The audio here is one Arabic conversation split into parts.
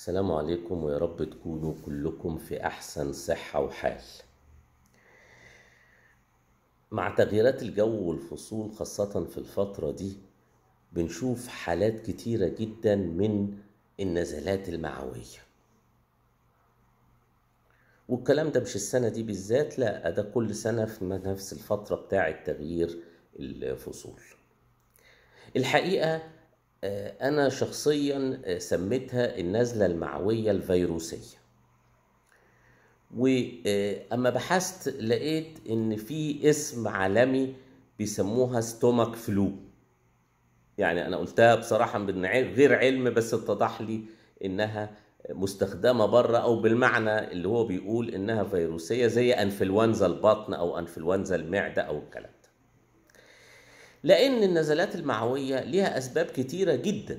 السلام عليكم ويا رب تكونوا كلكم في أحسن صحة وحال مع تغييرات الجو والفصول خاصة في الفترة دي بنشوف حالات كتيرة جدا من النزلات المعوية والكلام ده مش السنة دي بالذات لا ده كل سنة في نفس الفترة بتاعة تغيير الفصول الحقيقة آه، انا شخصيا آه، سميتها النزله المعويه الفيروسيه واما آه، بحثت لقيت ان في اسم عالمي بيسموها ستومك فلو يعني انا قلتها بصراحه من غير علم بس اتضح لي انها مستخدمه بره او بالمعنى اللي هو بيقول انها فيروسيه زي انفلونزا البطن او انفلونزا المعده او الكلام لأن النزلات المعوية ليها أسباب كتيرة جدا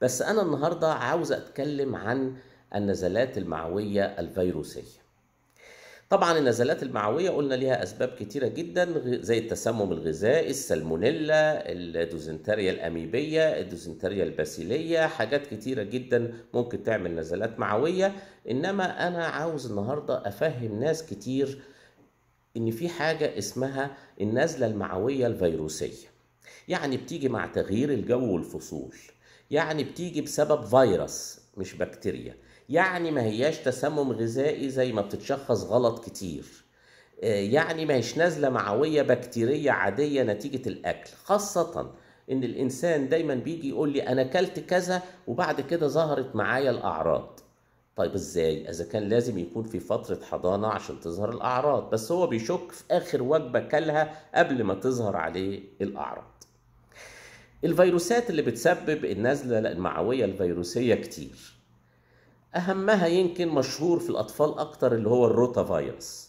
بس أنا النهاردة عاوز أتكلم عن النزلات المعوية الفيروسية طبعا النزلات المعوية قلنا ليها أسباب كتيرة جدا زي التسمم الغذائي السلمونيلا الدوزنتريا الأميبية الدوزنتريا الباسيلية حاجات كتيرة جدا ممكن تعمل نزلات معوية إنما أنا عاوز النهاردة أفهم ناس كتير ان في حاجه اسمها النزله المعويه الفيروسيه يعني بتيجي مع تغيير الجو والفصول يعني بتيجي بسبب فيروس مش بكتيريا يعني ما هياش تسمم غذائي زي ما بتتشخص غلط كتير آه، يعني ما هيش نازلة معوية بكتيرية عادية نتيجة الأكل خاصة إن الإنسان دايما بيجي يقول لي أنا أكلت كذا وبعد كده ظهرت معايا الأعراض طيب ازاي اذا كان لازم يكون في فتره حضانه عشان تظهر الاعراض بس هو بيشك في اخر وجبه كلها قبل ما تظهر عليه الاعراض الفيروسات اللي بتسبب النزله المعويه الفيروسيه كتير اهمها يمكن مشهور في الاطفال اكتر اللي هو الروتا فيروس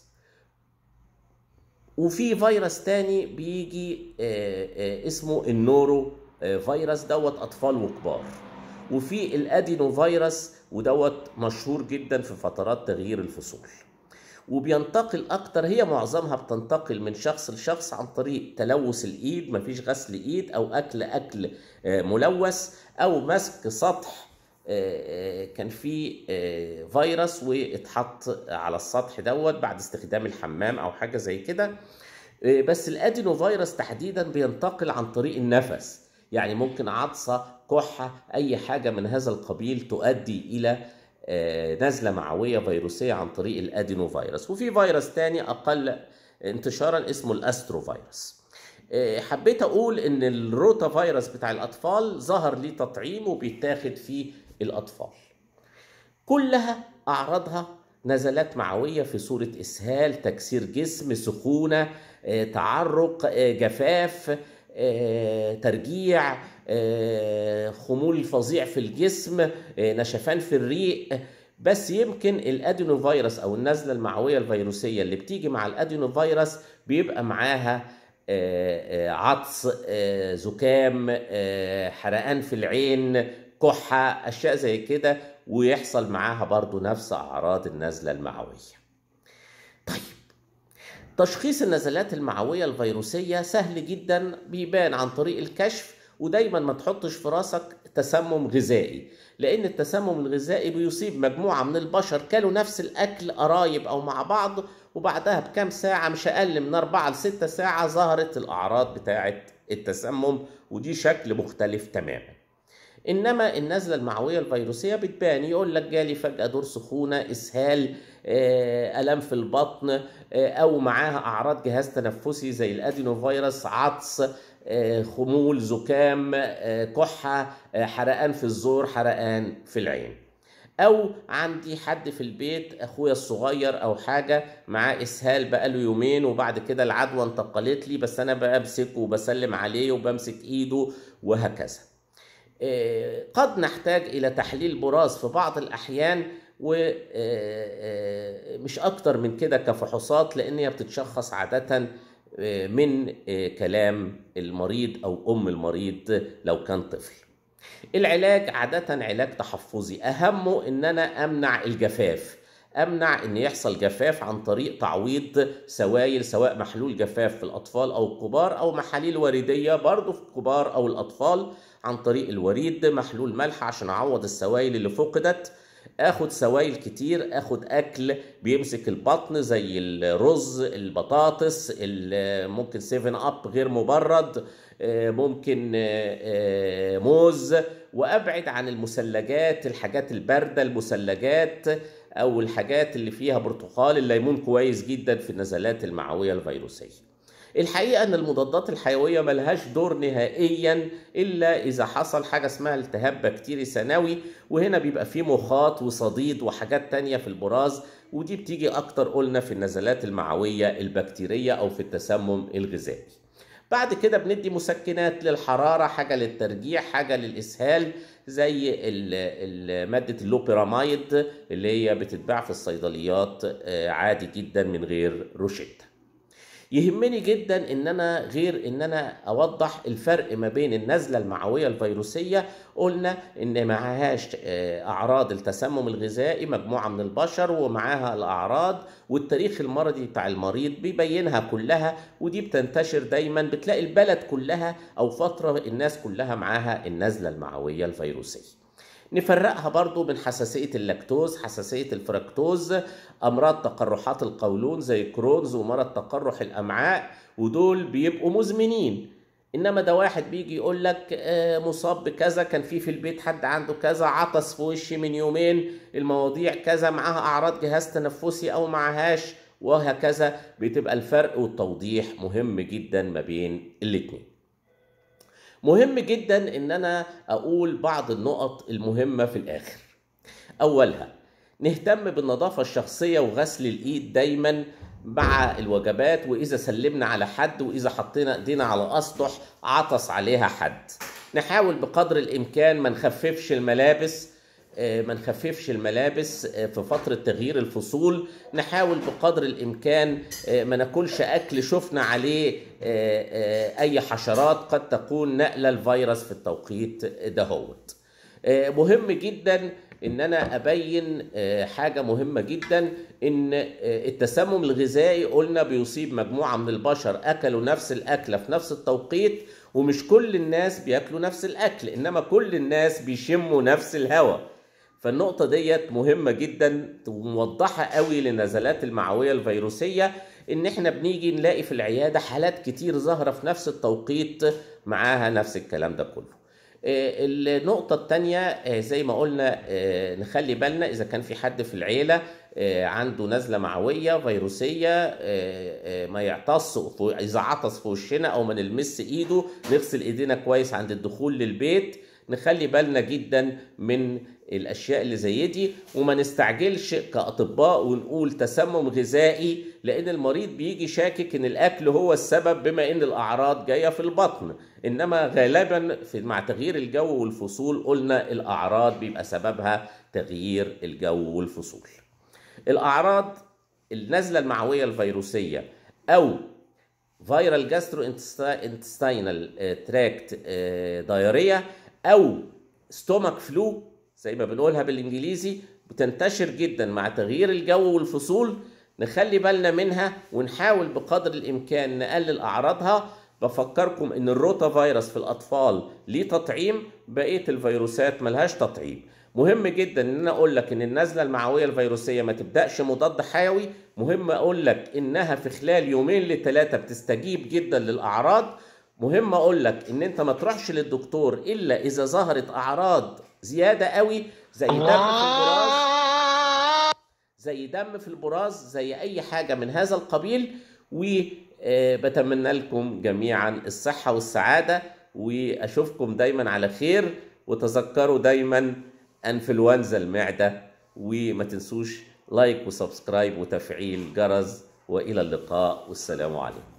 وفي فيروس تاني بيجي آه، آه، اسمه النورو آه، فيروس دوت اطفال وكبار وفي الادينو فيروس ودوت مشهور جدا في فترات تغيير الفصول وبينتقل اكتر هي معظمها بتنتقل من شخص لشخص عن طريق تلوث الايد مفيش غسل ايد او اكل اكل آه، ملوث او مسك سطح آه، آه، كان فيه فيروس واتحط على السطح دوت بعد استخدام الحمام او حاجه زي كده بس الادينو فيروس تحديدا بينتقل عن طريق النفس يعني ممكن عطسه كحه اي حاجه من هذا القبيل تؤدي الى آه، نزله معويه فيروسيه عن طريق الادينو فيروس وفي فيروس تاني اقل انتشارا اسمه الاسترو فيروس آه، حبيت اقول ان الروتا فيروس بتاع الاطفال ظهر ليه تطعيم وبيتاخد فيه الاطفال كلها اعراضها نزلات معوية في صورة إسهال تكسير جسم سخونة آه، تعرق جفاف آه، ترجيع آه، خمول فظيع في الجسم آه، نشفان في الريق بس يمكن الادينو فيروس او النزله المعويه الفيروسيه اللي بتيجي مع الادينو فيروس بيبقى معاها عطس زكام حرقان في العين كحه اشياء زي كده ويحصل معاها برضو نفس اعراض النزله المعويه طيب تشخيص النزلات المعوية الفيروسية سهل جدا بيبان عن طريق الكشف ودايما ما تحطش في راسك تسمم غذائي لان التسمم الغذائي بيصيب مجموعة من البشر كلوا نفس الاكل قرايب او مع بعض وبعدها بكام ساعة مش اقل من 4 ل 6 ساعة ظهرت الاعراض بتاعة التسمم ودي شكل مختلف تماما انما النزله المعويه الفيروسيه بتبان يقول لك جالي فجاه دور سخونه اسهال آه، الام في البطن آه، او معاها اعراض جهاز تنفسي زي الادينوفيروس عطس آه، خمول زكام كحه حرقان في الزور حرقان في العين او عندي حد في البيت اخويا الصغير او حاجه معاه اسهال بقاله يومين وبعد كده العدوى انتقلت لي بس انا بمسكه وبسلم عليه وبمسك ايده وهكذا آه، قد نحتاج الى تحليل براز في بعض الاحيان ومش آه، آه، اكتر من كده كفحوصات لان هي بتتشخص عاده من كلام المريض او ام المريض لو كان طفل العلاج عاده علاج تحفظي اهمه ان انا امنع الجفاف امنع ان يحصل جفاف عن طريق تعويض سوائل سواء محلول جفاف في الاطفال او الكبار او محاليل وريديه برضه في الكبار او الاطفال عن طريق الوريد محلول ملح عشان اعوض السوائل اللي فقدت اخد سوائل كتير اخد اكل بيمسك البطن زي الرز البطاطس ممكن سيفن اب غير مبرد آه، ممكن آه، آه، موز وابعد عن المثلجات الحاجات البارده المثلجات او الحاجات اللي فيها برتقال الليمون كويس جدا في النزلات المعويه الفيروسيه الحقيقه ان المضادات الحيويه ملهاش دور نهائيا الا اذا حصل حاجه اسمها التهاب بكتيري ثانوي وهنا بيبقى فيه مخاط وصديد وحاجات تانية في البراز ودي بتيجي اكتر قلنا في النزلات المعويه البكتيريه او في التسمم الغذائي بعد كده بندي مسكنات للحراره حاجه للترجيع حاجه للاسهال زي ماده اللوبيراميد اللي هي بتتباع في الصيدليات آه، عادي جدا من غير روشته يهمني جدا ان انا غير ان انا اوضح الفرق ما بين النزله المعويه الفيروسيه قلنا ان معهاش آه، اعراض التسمم الغذائي مجموعه من البشر ومعاها الاعراض والتاريخ المرضي بتاع المريض بيبينها كلها ودي بتنتشر دايما بتلاقي البلد كلها او فتره الناس كلها معاها النزله المعويه الفيروسيه نفرقها برضو من حساسية اللاكتوز حساسية الفركتوز أمراض تقرحات القولون زي كرونز ومرض تقرح الأمعاء ودول بيبقوا مزمنين انما ده واحد بيجي يقول لك آه، مصاب بكذا كان في في البيت حد عنده كذا عطس في وشي من يومين المواضيع كذا معاها اعراض جهاز تنفسي او معهاش وهكذا بتبقى الفرق والتوضيح مهم جدا ما بين الاتنين مهم جدا ان انا اقول بعض النقط المهمه في الاخر اولها نهتم بالنظافه الشخصيه وغسل الايد دايما مع الوجبات واذا سلمنا على حد واذا حطينا ايدينا على اسطح عطس عليها حد نحاول بقدر الامكان ما نخففش الملابس آه، ما نخففش الملابس آه، في فترة تغيير الفصول نحاول بقدر الإمكان آه، ما ناكلش أكل شفنا عليه أي حشرات قد تكون نقلة الفيروس في التوقيت دهوت مهم جدا ان انا ابين حاجه مهمه جدا ان التسمم الغذائي قلنا بيصيب مجموعه من البشر اكلوا نفس الاكله في نفس التوقيت ومش كل الناس بياكلوا نفس الاكل انما كل الناس بيشموا نفس الهواء فالنقطة ديت مهمة جدا وموضحة قوي للنزلات المعوية الفيروسية ان احنا بنيجي نلاقي في العيادة حالات كتير ظاهرة في نفس التوقيت معاها نفس الكلام ده كله آه، النقطة التانية آه، زي ما قلنا آه، نخلي بالنا إذا كان في حد في العيلة عنده نزلة معوية فيروسية ما يعتص إذا عطس في وشنا أو ما نلمس إيده نغسل إيدينا كويس عند الدخول للبيت نخلي بالنا جدا من الاشياء اللي زي دي وما نستعجلش كاطباء ونقول تسمم غذائي لان المريض بيجي شاكك ان الاكل هو السبب بما ان الاعراض جايه في البطن انما غالبا في مع تغيير الجو والفصول قلنا الاعراض بيبقى سببها تغيير الجو والفصول الاعراض النزله المعويه الفيروسيه او فيرال جاسترو انتستاينال تراكت دايريه او ستومك فلو زي ما بنقولها بالانجليزي بتنتشر جدا مع تغيير الجو والفصول نخلي بالنا منها ونحاول بقدر الامكان نقلل اعراضها بفكركم ان الروتا فيروس في الاطفال ليه تطعيم بقيه الفيروسات ملهاش تطعيم مهم جدا ان انا اقول لك ان النزله المعويه الفيروسيه ما تبداش مضاد حيوي مهم اقول لك انها في خلال يومين لثلاثه بتستجيب جدا للاعراض مهم اقول لك ان انت ما تروحش للدكتور الا اذا ظهرت اعراض زياده قوي زي دم في البراز زي دم في البراز زي اي حاجه من هذا القبيل وبتمنى آه، لكم جميعا الصحه والسعاده واشوفكم دايما على خير وتذكروا دايما انفلونزا المعده وما تنسوش لايك وسبسكرايب وتفعيل جرس والى اللقاء والسلام عليكم